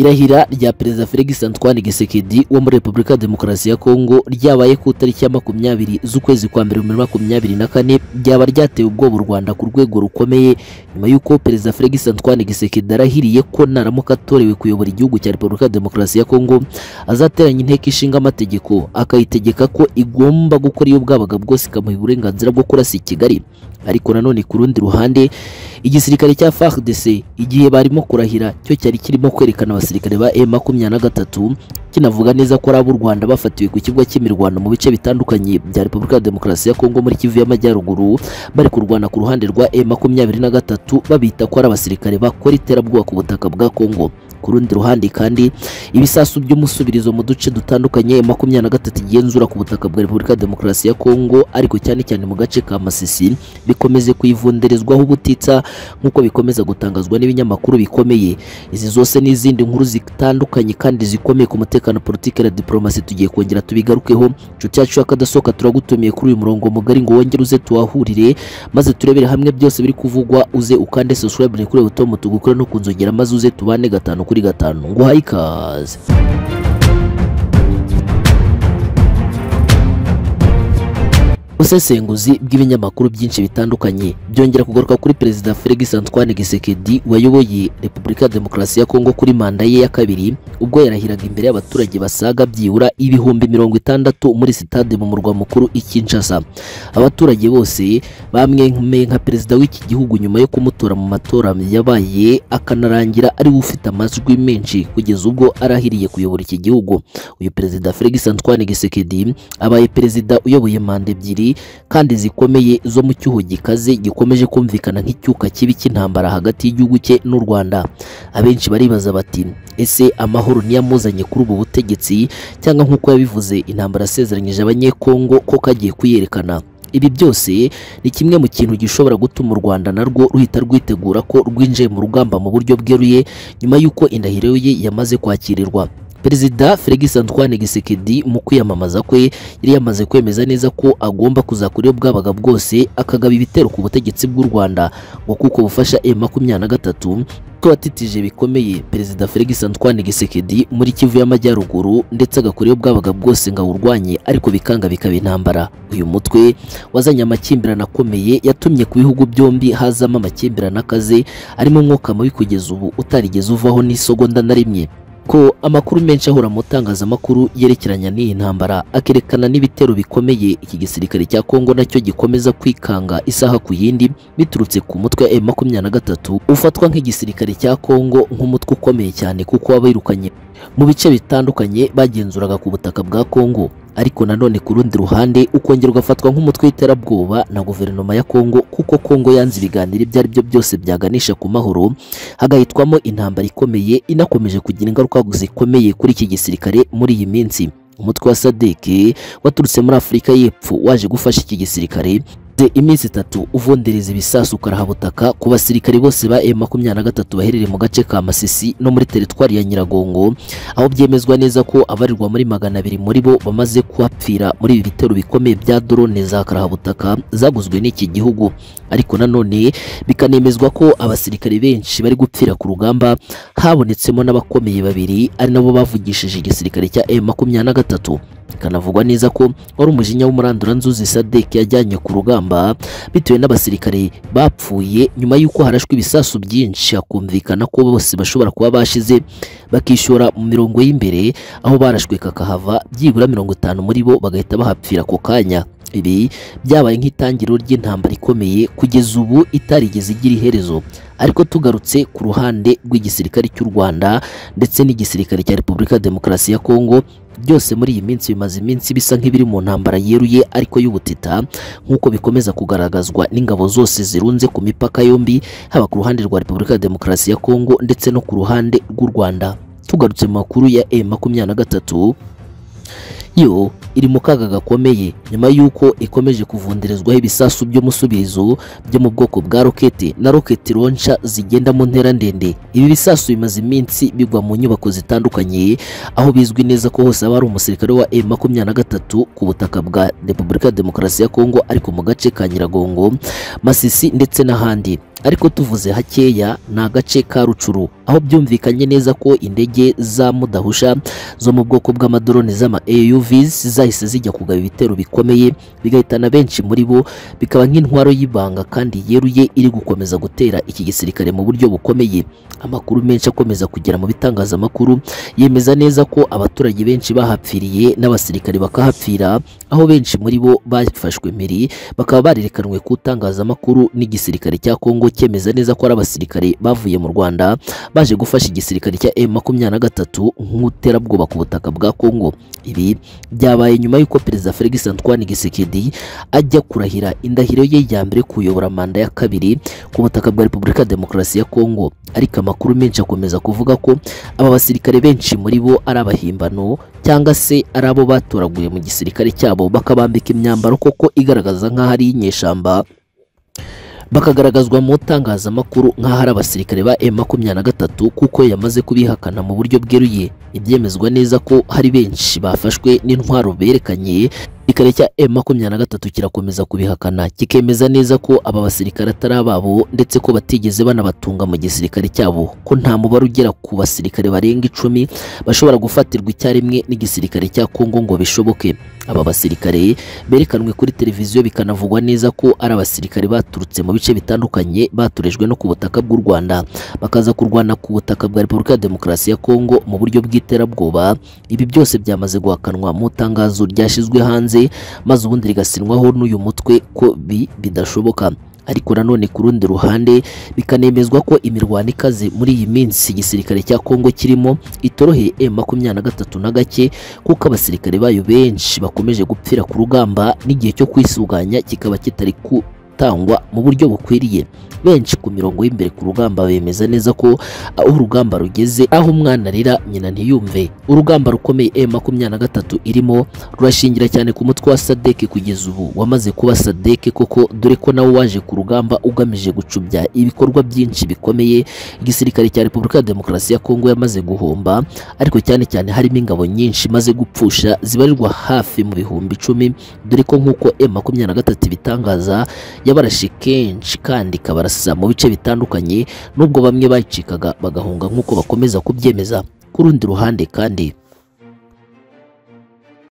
irahira rya perezida Felix Antoine Gisekedi wo muri Repubulika ya Demokarasi ya Kongo ryabaye ku itariki ya makumyabiri z'ukwezi kwa mbere bibiri makumyabiri na kane ryaba ryateye ubwoba u Rwanda ku rwego rukomeye nyuma y'uko perezida Felix Antoine Gisekedi arahiriye ko naramuka atorewe kuyobora igihugu cya Repubulika ya Demokarasi ya Kongo azateranya inteko ishinga amategeko akayitegeka ko igomba gukora iyo bwabaga bwose ikamuha uburenganzira bwo kurasa i Kigali ariko nanone ku rundi ruhande igisirikare cya FARDC igihe barimo kurahira cyo cyari kirimo kwerekana abasirikare ba M makumyabiri na gatatu kinavuga neza ko ari ab'u Rwanda bafatiwe ku kibuga cy'imirwano mu bice bitandukanye bya Repubulika ya Demokarasi ya Kongo muri Kivu y'Amajyaruguru bari kurwana ku ruhande rwa e makumyabiri na gatatu babita ko ari abasirikare bakora iterabwoba ku butaka bwa Kongo ku rundi ruhande kandi ibisasu by'umusubirizo mu duce dutandukanye e makumyabiri na gatatu igenzura ku butaka bwa Repubulika ya Demokarasi ya Kongo ariko cyane cyane mu gace ka Masisi bikomeje kuyivunderezwaho ubutitsa nk'uko bikomeza gutangazwa n'ibinyamakuru bikomeye izi zose n'izindi nkuru zitandukanye kandi zikomeye ku mutekano umutekano politiki na diporomasi tugiye kongera tubigarukeho inshuti yacu y'akadasohoka turagutumiye kuri uyu murongo mugari ngo wongere uze tuhahurire maze turebere hamwe byose biri kuvugwa uze ukande subscribe kuri utomo tugukore no kunzongera maze uze tubane gatanu kuri gatanu ngo ikaze busesenguzi bw'ibinyamakuru byinshi bitandukanye byongera kugaruka kuri perezida felix antoine gisekedi wayoboye repubulika ya demokarasi ya kongo kuri manda ye ya kabiri ubwo yarahiraga imbere y'abaturage basaga byibura ibihumbi mirongo itandatu muri sitade mu murwa mukuru i kinshasa abaturage bose bamwemeye nka perezida w'iki gihugu nyuma yo kumutora mu matora yabaye akanarangira ari ufite amajwi menshi kugeza ubwo arahiriye kuyobora iki gihugu uyu perezida felix antoine gisekedi abaye perezida uyoboye manda ebyiri kandi zikomeye zo mu cyuho gikaze gikomeje kumvikana nk'icyuka kibi cy'intambara hagati y'igihugu cye n'u Rwanda abenshi baribaza bati ese amahoro niyamuzanye kuri ubu butegetsi cyangwa nk'uko yabivuze intambara yasezeranyije abanyekongo ko kagiye kuyerekana ibi byose ni kimwe mu kintu gishobora gutuma u Rwanda narwo ruhita rwitegura ko rwinjiye mu rugamba mu buryo bweruye nyuma y'uko indahiro ye yamaze kwakirirwa perezida felix antoine gisekedi mu kwiyamamaza kwe yari yamaze kwemeza neza ko agomba kuzakora iyo bwabaga bwose akagaba ibitero ku butegetsi bw'u rwanda ngo kuko bufasha m makumyabiri na gatatu ko bikomeye perezida felix antoine gisekedi muri kivu y'amajyaruguru ndetse agakora iyo bwabaga bwose ngo awurwanye ariko bikanga bikaba intambara uyu mutwe wazanye amakimbirane akomeye yatumye ku bihugu byombi hazamo amakimbirane akaze arimo umwuka mubi kugeza ubu utarigeze uvaho n'isogonda na rimwe ko amakuru menshi ahora mu itangazamakuru yerekeranya n'iyi ntambara akerekana n'ibitero bikomeye iki gisirikare cya Kongo nacyo gikomeza kwikanga isaha ku yindi biturutse ku mutwe M makumyabiri na gatatu ufatwa nk'igisirikare cya Kongo nk'umutwe ukomeye cyane kuko waba wirukanye mu bice bitandukanye bagenzuraga ku butaka bwa kongo ariko nanone ku rundi ruhande ukongera ugafatwa nk'umutwe w'iterabwoba na guverinoma ya kongo kuko kongo yanze ibiganiro ibyo ari byo byose byaganisha ku mahoro hagahitwamo intambara ikomeye inakomeje kugira ingaruka zikomeye kuri iki gisirikare muri iyi minsi umutwe wa sadeke waturutse muri afurika y'epfo waje gufasha iki gisirikare hashize iminsi itatu uvundereza ibisasu karahabutaka ku basirikare bose ba m gatatu baherereye mu gace ka Masisi no muri teritwari ya Nyiragongo aho byemezwa neza ko abarirwa muri magana abiri muri bo bamaze kuhapfira muri ibi bitero bikomeye bya drone za karahabutaka zaguzwe n'iki gihugu ariko nanone bikanemezwa ko abasirikare benshi bari gupfira ku rugamba habonetsemo n'abakomeye babiri ari nabo bavugishije igisirikare cya e na gatatu. bikanavugwa neza ko wari umujinya w'umuranduranzuzi sadek yajyanye ku rugamba bitewe n'abasirikare bapfuye nyuma y'uko harashwe ibisasu byinshi hakumvikana ko bose bashobora kuba bashize bakishora mu mirongo y'imbere aho barashwe kakahava byibura mirongo itanu muri bo bagahita bahapfira ako kanya ibi byabaye nk'itangiriro ry'intambara ikomeye kugeza ubu itarigeze igira iherezo ariko tugarutse ku ruhande rw'igisirikare cy'u Rwanda ndetse n'igisirikare cya Repubulika Demokarasi ya Kongo byose muri iyi minsi bimaze iminsi bisa nk'ibiri mu ntambara yeruye ariko y'ubutita nk'uko bikomeza kugaragazwa n'ingabo zose zirunze ku mipaka yombi haba ku ruhande rwa Repubulika ya Demokarasi ya Kongo ndetse no ku ruhande rw'u Rwanda tugarutse makuru ya e makumyabiri na gatatu yo iri mu kaga gakomeye nyuma y'uko ikomeje kuvunderezwaho ibisasu by'umusubizo byo mu bwoko bwa rokete na roketi ronca zigenda mu ntera ndende ibi bisasu bimaze iminsi bigwa mu nyubako zitandukanye aho bizwi neza ko hose haba hari umusirikare wa M23 ku butaka bwa Repubulika ya Demokarasi ya Kongo ariko mu gace ka Nyiragongo Masisi ndetse n'ahandi ariko tuvuze hakeya ni agace ka rucuru aho byumvikanye neza ko indege za mudahusha zo mu bwoko bw'amadorone z'ama AUVs zahise zijya kugaba ibitero bikomeye bigahitana benshi muri bo bikaba nk'intwaro y'ibanga kandi yeruye iri gukomeza gutera iki gisirikare mu buryo bukomeye amakuru menshi akomeza kugera mu bitangazamakuru yemeza neza ko abaturage benshi bahapfiriye n'abasirikare bakahapfira aho benshi muri bo bafashwe mpiri bakaba barerekanwe ku itangazamakuru n'igisirikare cya Kongo cyemeza neza ko ari abasirikare bavuye mu rwanda baje gufasha igisirikare cya emu makumyabiri na gatatu nk'iterabwoba ku butaka bwa kongo ibi byabaye nyuma y'uko perezida felix antoine gisekedi ajya kurahira indahiro ye ya mbere kuyobora manda ya kabiri ku butaka bwa repubulika ya demokarasi ya kongo ariko amakuru menshi akomeza kuvuga ko aba basirikare benshi muri bo ari abahimbano cyangwa se ari abo batoraguye mu gisirikare cyabo bakabambika imyambaro koko igaragaza nk'aho ari inyeshyamba bakagaragazwa mu itangazamakuru nk'aho ari abasirikare ba m gatatu kuko yamaze kubihakana mu buryo bweruye ibyemezwa neza ko hari benshi bafashwe n'intwaro berekanye igisirikare cya M23 kirakomeza kubihakana kikemeza neza ko aba basirikare atari ababo ndetse ko batigeze banabatunga mu gisirikare cyabo ko nta mubare ugera ku basirikare barenga icumi bashobora gufatirwa icyarimwe n'igisirikare cya Kongo ngo bishoboke aba basirikare berekanwe kuri televiziyo bikanavugwa neza ko ari abasirikare baturutse mu bice bitandukanye baturejwe no ku butaka bw'u Rwanda bakaza kurwana ku butaka bwa Repubulika ya Demokarasi ya Kongo mu buryo bw'iterabwoba ibi byose byamaze guhakanwa mu itangazo ryashyizwe hanze ryose maze ubundi rigasinwaho n'uyu mutwe ko bidashoboka ariko nanone ku rundi ruhande bikanemezwa ko imirwano ikaze muri iyi minsi igisirikare cya Kongo kirimo itoroheye m gatatu na gake kuko abasirikare bayo benshi bakomeje gupfira ku rugamba n'igihe cyo kwisuganya kikaba kitari ku gutangwa mu buryo bukwiriye benshi ku mirongo y'imbere ku rugamba bemeza neza ko aho urugamba rugeze aho umwana arira nyina ntiyumve urugamba rukomeye e makumyabiri na gatatu irimo rurashingira cyane ku mutwe wa sadeke kugeza ubu wamaze kuba sadeke koko dore ko nawe waje ku rugamba ugamije gucubya ibikorwa byinshi bikomeye igisirikare cya repubulika ya demokarasi ya kongo yamaze guhomba ariko cyane cyane harimo ingabo nyinshi maze gupfusha zibarirwa hafi mu bihumbi icumi dore ko nk'uko e makumyabiri na gatatu ibitangaza kujya kenshi kandi ikabarasiza mu bice bitandukanye nubwo bamwe bacikaga bagahunga nk'uko bakomeza kubyemeza ku rundi ruhande kandi